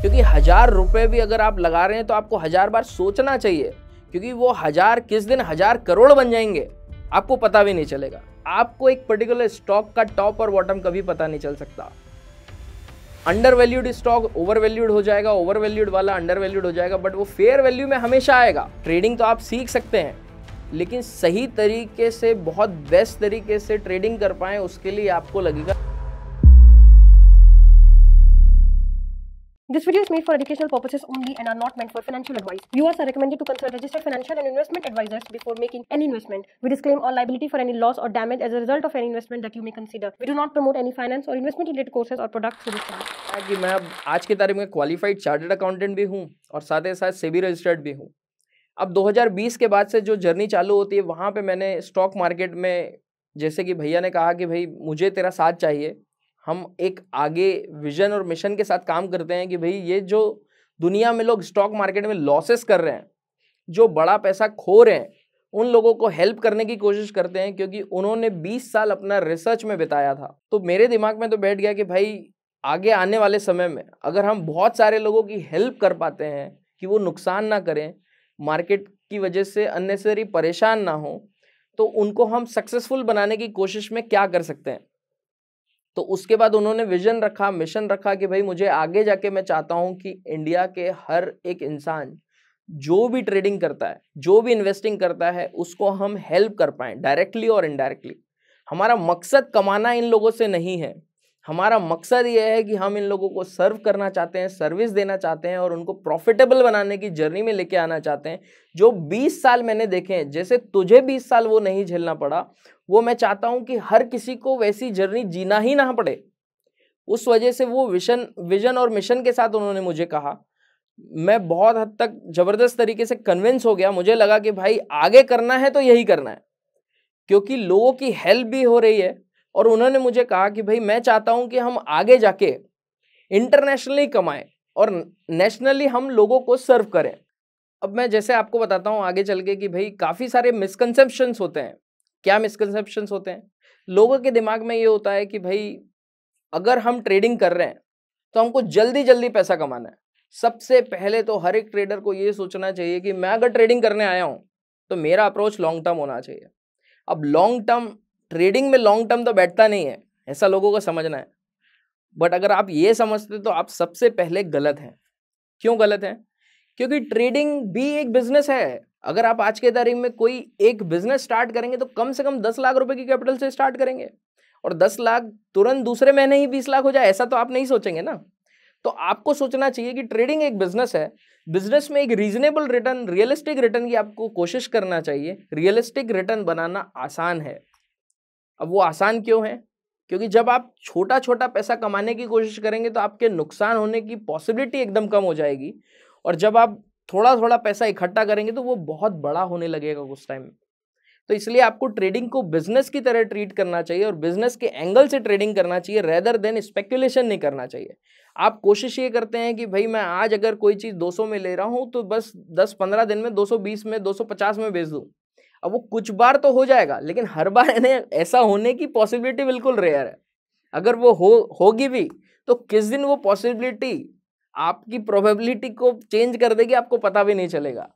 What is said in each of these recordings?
क्योंकि हज़ार रुपये भी अगर आप लगा रहे हैं तो आपको हज़ार बार सोचना चाहिए क्योंकि वो हज़ार किस दिन हज़ार करोड़ बन जाएंगे आपको पता भी नहीं चलेगा आपको एक पर्टिकुलर स्टॉक का टॉप और बॉटम कभी पता नहीं चल सकता under valued stock over valued हो जाएगा ओवर वैल्यूड वाला अंडर वैल्यूड हो जाएगा बट वो फेयर वैल्यू में हमेशा आएगा ट्रेडिंग तो आप सीख सकते हैं लेकिन सही तरीके से बहुत बेस्ट तरीके से ट्रेडिंग कर पाएँ उसके लिए आपको लगेगा This video is made for educational purposes only and are not meant for financial advice. Viewers are recommended to consult registered financial and investment advisors before making any investment. We disclaim all liability for any loss or damage as a result of any investment that you may consider. We do not promote any finance or investment related courses or products through this channel. जी मैं अब आज की तारीख में qualified chartered accountant भी हूँ और साथ ही साथ सेबी रजिस्टर्ड भी हूँ अब 2020 के बाद से जो जर्नी चालू होती है वहाँ पे मैंने स्टॉक मार्केट में जैसे कि भैया ने कहा कि भाई मुझे तेरा साथ चाहिए हम एक आगे विजन और मिशन के साथ काम करते हैं कि भाई ये जो दुनिया में लोग स्टॉक मार्केट में लॉसेस कर रहे हैं जो बड़ा पैसा खो रहे हैं उन लोगों को हेल्प करने की कोशिश करते हैं क्योंकि उन्होंने 20 साल अपना रिसर्च में बिताया था तो मेरे दिमाग में तो बैठ गया कि भाई आगे आने वाले समय में अगर हम बहुत सारे लोगों की हेल्प कर पाते हैं कि वो नुकसान ना करें मार्केट की वजह से अननेसेसरी परेशान ना हो तो उनको हम सक्सेसफुल बनाने की कोशिश में क्या कर सकते हैं तो उसके बाद उन्होंने विजन रखा मिशन रखा कि भाई मुझे आगे जाके मैं चाहता हूँ कि इंडिया के हर एक इंसान जो भी ट्रेडिंग करता है जो भी इन्वेस्टिंग करता है उसको हम हेल्प कर पाए डायरेक्टली और इनडायरेक्टली हमारा मकसद कमाना इन लोगों से नहीं है हमारा मकसद ये है कि हम इन लोगों को सर्व करना चाहते हैं सर्विस देना चाहते हैं और उनको प्रॉफिटेबल बनाने की जर्नी में लेके आना चाहते हैं जो 20 साल मैंने देखे हैं जैसे तुझे 20 साल वो नहीं झेलना पड़ा वो मैं चाहता हूँ कि हर किसी को वैसी जर्नी जीना ही ना पड़े उस वजह से वो विशन विजन और मिशन के साथ उन्होंने मुझे कहा मैं बहुत हद तक ज़बरदस्त तरीके से कन्विंस हो गया मुझे लगा कि भाई आगे करना है तो यही करना है क्योंकि लोगों की हेल्प भी हो रही है और उन्होंने मुझे कहा कि भाई मैं चाहता हूँ कि हम आगे जाके इंटरनेशनली कमाएं और नेशनली हम लोगों को सर्व करें अब मैं जैसे आपको बताता हूँ आगे चल के कि भाई काफ़ी सारे मिसकनसेप्शंस होते हैं क्या मिसकनसेप्शंस होते हैं लोगों के दिमाग में ये होता है कि भाई अगर हम ट्रेडिंग कर रहे हैं तो हमको जल्दी जल्दी पैसा कमाना है सबसे पहले तो हर एक ट्रेडर को ये सोचना चाहिए कि मैं अगर ट्रेडिंग करने आया हूँ तो मेरा अप्रोच लॉन्ग टर्म होना चाहिए अब लॉन्ग टर्म ट्रेडिंग में लॉन्ग टर्म तो बैठता नहीं है ऐसा लोगों को समझना है बट अगर आप ये समझते तो आप सबसे पहले गलत हैं क्यों गलत हैं क्योंकि ट्रेडिंग भी एक बिजनेस है अगर आप आज के तारीख में कोई एक बिजनेस स्टार्ट करेंगे तो कम से कम दस लाख रुपए की कैपिटल से स्टार्ट करेंगे और दस लाख तुरंत दूसरे महीने ही बीस लाख हो जाए ऐसा तो आप नहीं सोचेंगे ना तो आपको सोचना चाहिए कि ट्रेडिंग एक बिजनेस है बिजनेस में एक रीजनेबल रिटर्न रियलिस्टिक रिटर्न की आपको कोशिश करना चाहिए रियलिस्टिक रिटर्न बनाना आसान है अब वो आसान क्यों है क्योंकि जब आप छोटा छोटा पैसा कमाने की कोशिश करेंगे तो आपके नुकसान होने की पॉसिबिलिटी एकदम कम हो जाएगी और जब आप थोड़ा थोड़ा पैसा इकट्ठा करेंगे तो वो बहुत बड़ा होने लगेगा उस टाइम में तो इसलिए आपको ट्रेडिंग को बिजनेस की तरह ट्रीट करना चाहिए और बिजनेस के एंगल से ट्रेडिंग करना चाहिए रेदर देन स्पेकुलेशन नहीं करना चाहिए आप कोशिश ये करते हैं कि भाई मैं आज अगर कोई चीज़ 200 में ले रहा हूँ तो बस 10-15 दिन में 220 में 250 में बेच दूँ अब वो कुछ बार तो हो जाएगा लेकिन हर बार इन्हें ऐसा होने की पॉसिबिलिटी बिल्कुल रेयर है अगर वो हो होगी भी तो किस दिन वो पॉसिबिलिटी आपकी प्रोबेबिलिटी को चेंज कर देगी आपको पता भी नहीं चलेगा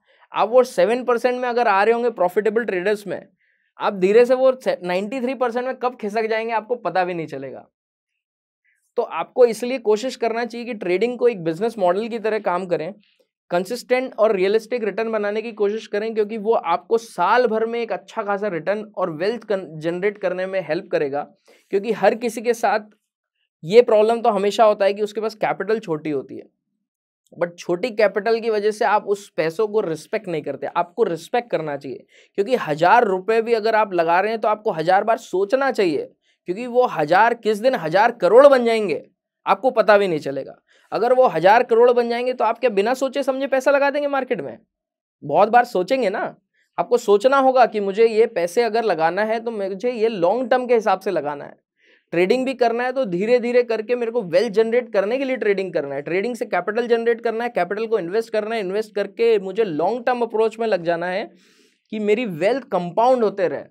आप वो सेवन परसेंट में अगर आ रहे होंगे प्रॉफिटेबल ट्रेडर्स में आप धीरे से वो नाइन्टी थ्री परसेंट में कब खिसक जाएंगे आपको पता भी नहीं चलेगा तो आपको इसलिए कोशिश करना चाहिए कि ट्रेडिंग को एक बिजनेस मॉडल की तरह काम करें कंसिस्टेंट और रियलिस्टिक रिटर्न बनाने की कोशिश करें क्योंकि वो आपको साल भर में एक अच्छा खासा रिटर्न और वेल्थ जनरेट करने में हेल्प करेगा क्योंकि हर किसी के साथ ये प्रॉब्लम तो हमेशा होता है कि उसके पास कैपिटल छोटी होती है बट छोटी कैपिटल की वजह से आप उस पैसों को रिस्पेक्ट नहीं करते आपको रिस्पेक्ट करना चाहिए क्योंकि हज़ार रुपये भी अगर आप लगा रहे हैं तो आपको हज़ार बार सोचना चाहिए क्योंकि वो हज़ार किस दिन हज़ार करोड़ बन जाएंगे आपको पता भी नहीं चलेगा अगर वो हज़ार करोड़ बन जाएंगे तो आप क्या बिना सोचे समझे पैसा लगा देंगे मार्केट में बहुत बार सोचेंगे ना आपको सोचना होगा कि मुझे ये पैसे अगर लगाना है तो मुझे ये लॉन्ग टर्म के हिसाब से लगाना है ट्रेडिंग भी करना है तो धीरे धीरे करके मेरे को वेल्थ जनरेट करने के लिए ट्रेडिंग करना है ट्रेडिंग से कैपिटल जनरेट करना है कैपिटल को इन्वेस्ट करना है इन्वेस्ट करके मुझे लॉन्ग टर्म अप्रोच में लग जाना है कि मेरी वेल्थ कंपाउंड होते रहे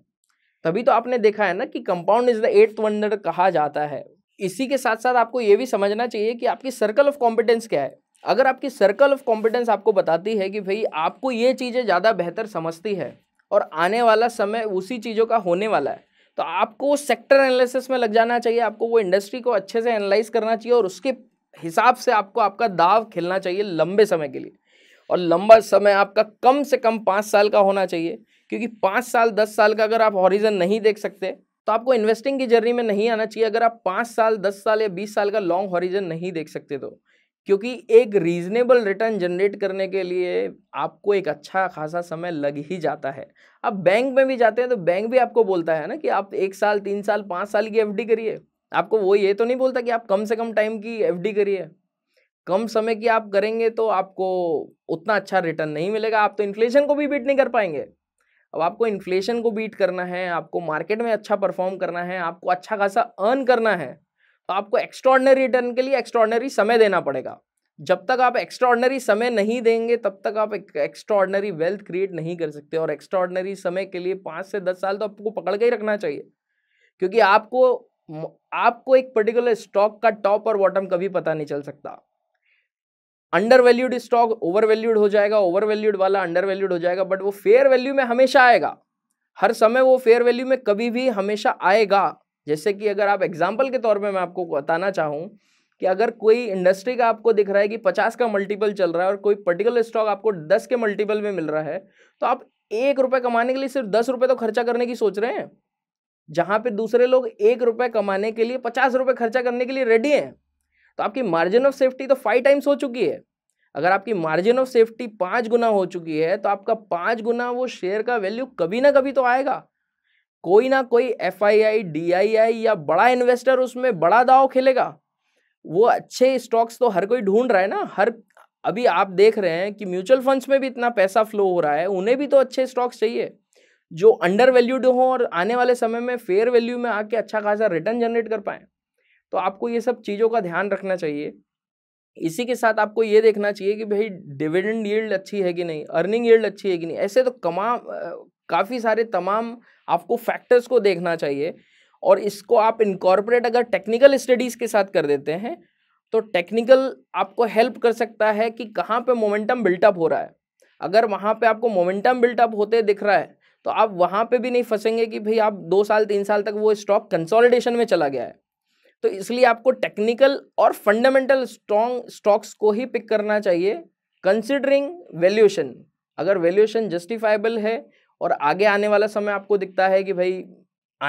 तभी तो आपने देखा है ना कि compound is the eighth wonder कहा जाता है इसी के साथ साथ आपको ये भी समझना चाहिए कि आपकी सर्कल ऑफ कॉम्पिटेंस क्या है अगर आपकी सर्कल ऑफ कॉम्पिटेंस आपको बताती है कि भाई आपको ये चीज़ें ज़्यादा बेहतर समझती है और आने वाला समय उसी चीज़ों का होने वाला है तो आपको सेक्टर एनालिसिस में लग जाना चाहिए आपको वो इंडस्ट्री को अच्छे से एनालाइज करना चाहिए और उसके हिसाब से आपको आपका दाव खेलना चाहिए लंबे समय के लिए और लंबा समय आपका कम से कम पाँच साल का होना चाहिए क्योंकि पाँच साल दस साल का अगर आप हॉरिजन नहीं देख सकते तो आपको इन्वेस्टिंग की जर्नी में नहीं आना चाहिए अगर आप पाँच साल दस साल या बीस साल का लॉन्ग हॉरिजन नहीं देख सकते तो क्योंकि एक रीजनेबल रिटर्न जनरेट करने के लिए आपको एक अच्छा खासा समय लग ही जाता है आप बैंक में भी जाते हैं तो बैंक भी आपको बोलता है ना कि आप एक साल तीन साल पाँच साल की एफडी करिए आपको वो ये तो नहीं बोलता कि आप कम से कम टाइम की एफडी करिए कम समय की आप करेंगे तो आपको उतना अच्छा रिटर्न नहीं मिलेगा आप तो इन्फ्लेशन को भी बीट नहीं कर पाएंगे अब आपको इन्फ्लेशन को बीट करना है आपको मार्केट में अच्छा परफॉर्म करना है आपको अच्छा खासा अर्न करना है तो आपको एक्स्ट्रॉर्डनरी रिटर्न के लिए एक्स्ट्रॉर्डनरी समय देना पड़ेगा जब तक आप एक्स्ट्रॉर्डनरी समय नहीं देंगे तब तक आप एक एक्स्ट्रॉर्डनरी वेल्थ क्रिएट नहीं कर सकते और एक्स्ट्रॉर्डनरी समय के लिए पाँच से दस साल तो आपको पकड़ के ही रखना चाहिए क्योंकि आपको आपको एक पर्टिकुलर स्टॉक का टॉप और बॉटम कभी पता नहीं चल सकता under valued stock over valued हो जाएगा ओवर वैल्यूड वाला अंडर वैल्यूड हो जाएगा बट वो फेयर वैल्यू में हमेशा आएगा हर समय वो फेयर वैल्यू में कभी भी हमेशा आएगा जैसे कि अगर आप एग्जाम्पल के तौर पर मैं आपको बताना चाहूँ कि अगर कोई इंडस्ट्री का आपको दिख रहा है कि पचास का मल्टीपल चल रहा है और कोई पर्टिकुलर स्टॉक आपको दस के मल्टीपल में मिल रहा है तो आप एक रुपए कमाने के लिए सिर्फ दस रुपए तो खर्चा करने की सोच रहे हैं जहां पे दूसरे लोग एक रुपए कमाने के लिए पचास रुपए खर्चा करने के लिए रेडी हैं तो आपकी मार्जिन ऑफ सेफ्टी तो फाइव टाइम्स हो चुकी है अगर आपकी मार्जिन ऑफ सेफ्टी पाँच गुना हो चुकी है तो आपका पाँच गुना वो शेयर का वैल्यू कभी ना कभी तो आएगा कोई ना कोई F I I D I आई या बड़ा इन्वेस्टर उसमें बड़ा दाव खेलेगा वो अच्छे स्टॉक्स तो हर कोई ढूंढ रहा है ना हर अभी आप देख रहे हैं कि म्यूचुअल फंड्स में भी इतना पैसा फ्लो हो रहा है उन्हें भी तो अच्छे स्टॉक्स चाहिए जो अंडर वैल्यूड हों और आने वाले समय में फेयर वैल्यू में आके अच्छा खासा रिटर्न जनरेट कर पाएँ तो आपको ये सब चीज़ों का ध्यान रखना चाहिए इसी के साथ आपको ये देखना चाहिए कि भाई डिविडेंड यील्ड अच्छी है कि नहीं अर्निंग यील्ड अच्छी है कि नहीं ऐसे तो कमा काफ़ी सारे तमाम आपको फैक्टर्स को देखना चाहिए और इसको आप इनकॉर्पोरेट अगर टेक्निकल स्टडीज़ के साथ कर देते हैं तो टेक्निकल आपको हेल्प कर सकता है कि कहाँ पे मोमेंटम बिल्टअप हो रहा है अगर वहाँ पे आपको मोमेंटम बिल्टअप होते दिख रहा है तो आप वहाँ पे भी नहीं फंसेंगे कि भाई आप दो साल तीन साल तक वो स्टॉक कंसोलिडेशन में चला गया है तो इसलिए आपको टेक्निकल और फंडामेंटल स्ट्रॉन्ग स्टॉक्स को ही पिक करना चाहिए कंसिडरिंग वैल्यूएशन अगर वैल्यूएशन जस्टिफाइबल है और आगे आने वाला समय आपको दिखता है कि भाई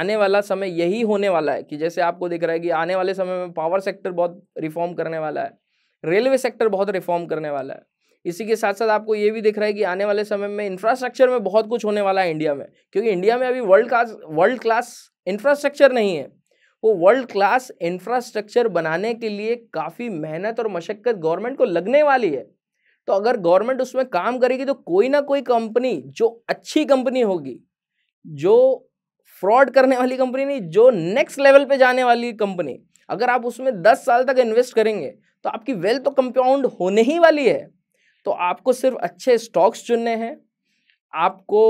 आने वाला समय यही होने वाला है कि जैसे आपको दिख रहा है कि आने वाले समय में पावर सेक्टर बहुत रिफॉर्म करने वाला है रेलवे सेक्टर बहुत रिफॉर्म करने वाला है इसी के साथ साथ आपको ये भी दिख रहा है कि आने वाले समय में इंफ्रास्ट्रक्चर में बहुत कुछ होने वाला है इंडिया में क्योंकि इंडिया में अभी world class world class infrastructure नहीं है वो वर्ल्ड क्लास इंफ्रास्ट्रक्चर बनाने के लिए काफ़ी मेहनत और मशक्क़त गवर्नमेंट को लगने वाली है तो अगर गवर्नमेंट उसमें काम करेगी तो कोई ना कोई कंपनी जो अच्छी कंपनी होगी जो फ्रॉड करने वाली कंपनी नहीं जो नेक्स्ट लेवल पे जाने वाली कंपनी अगर आप उसमें दस साल तक इन्वेस्ट करेंगे तो आपकी वेल्थ तो कंपाउंड होने ही वाली है तो आपको सिर्फ अच्छे स्टॉक्स चुनने हैं आपको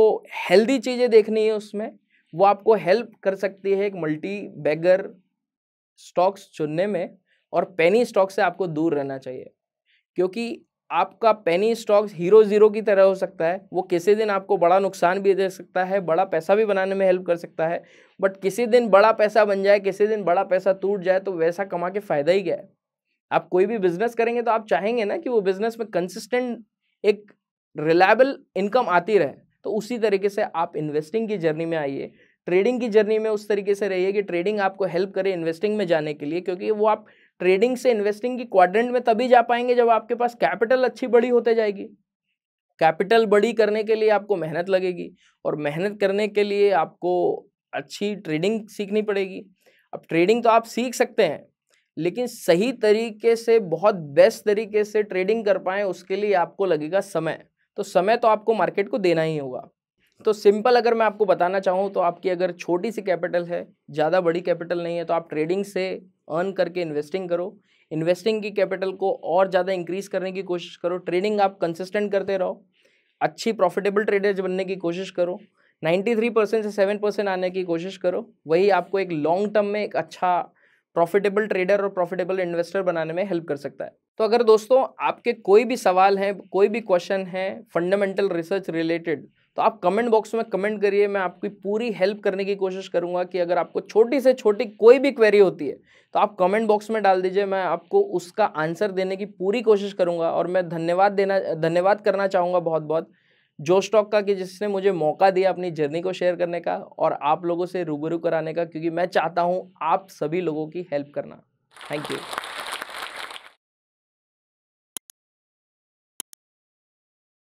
हेल्दी चीज़ें देखनी है उसमें वो आपको हेल्प कर सकती है एक मल्टी बैगर स्टॉक्स चुनने में और पेनी स्टॉक से आपको दूर रहना चाहिए क्योंकि आपका पेनी स्टॉक्स हीरो ज़ीरो की तरह हो सकता है वो किसी दिन आपको बड़ा नुकसान भी दे सकता है बड़ा पैसा भी बनाने में हेल्प कर सकता है बट किसी दिन बड़ा पैसा बन जाए किसी दिन बड़ा पैसा टूट जाए तो वैसा कमा के फ़ायदा ही क्या है आप कोई भी बिजनेस करेंगे तो आप चाहेंगे ना कि वो बिजनेस में कंसिस्टेंट एक रिलायबल इनकम आती रहे तो उसी तरीके से आप इन्वेस्टिंग की जर्नी में आइए ट्रेडिंग की जर्नी में उस तरीके से रहिए कि ट्रेडिंग आपको हेल्प करे इन्वेस्टिंग में जाने के लिए क्योंकि वो आप ट्रेडिंग से इन्वेस्टिंग की क्वाड्रेंट में तभी जा पाएंगे जब आपके पास कैपिटल अच्छी बड़ी होते जाएगी कैपिटल बड़ी करने के लिए आपको मेहनत लगेगी और मेहनत करने के लिए आपको अच्छी ट्रेडिंग सीखनी पड़ेगी अब ट्रेडिंग तो आप सीख सकते हैं लेकिन सही तरीके से बहुत बेस्ट तरीके से ट्रेडिंग कर पाएँ उसके लिए आपको लगेगा समय तो समय तो आपको मार्केट को देना ही होगा तो सिंपल अगर मैं आपको बताना चाहूँ तो आपकी अगर छोटी सी कैपिटल है ज़्यादा बड़ी कैपिटल नहीं है तो आप ट्रेडिंग से अर्न करके इन्वेस्टिंग करो इन्वेस्टिंग की कैपिटल को और ज़्यादा इंक्रीज़ करने की कोशिश करो ट्रेडिंग आप कंसिस्टेंट करते रहो अच्छी प्रॉफिटेबल ट्रेडर्स बनने की कोशिश करो 93 परसेंट से 7 परसेंट आने की कोशिश करो वही आपको एक लॉन्ग टर्म में एक अच्छा प्रॉफिटेबल ट्रेडर और प्रॉफिटेबल इन्वेस्टर बनाने में हेल्प कर सकता है तो अगर दोस्तों आपके कोई भी सवाल हैं कोई भी क्वेश्चन है फंडामेंटल रिसर्च रिलेटेड तो आप कमेंट बॉक्स में कमेंट करिए मैं आपकी पूरी हेल्प करने की कोशिश करूँगा कि अगर आपको छोटी से छोटी कोई भी क्वेरी होती है तो आप कमेंट बॉक्स में डाल दीजिए मैं आपको उसका आंसर देने की पूरी कोशिश करूँगा और मैं धन्यवाद देना धन्यवाद करना चाहूँगा बहुत बहुत जो स्टॉक का कि जिसने मुझे मौका दिया अपनी जर्नी को शेयर करने का और आप लोगों से रूबरू कराने का क्योंकि मैं चाहता हूँ आप सभी लोगों की हेल्प करना थैंक यू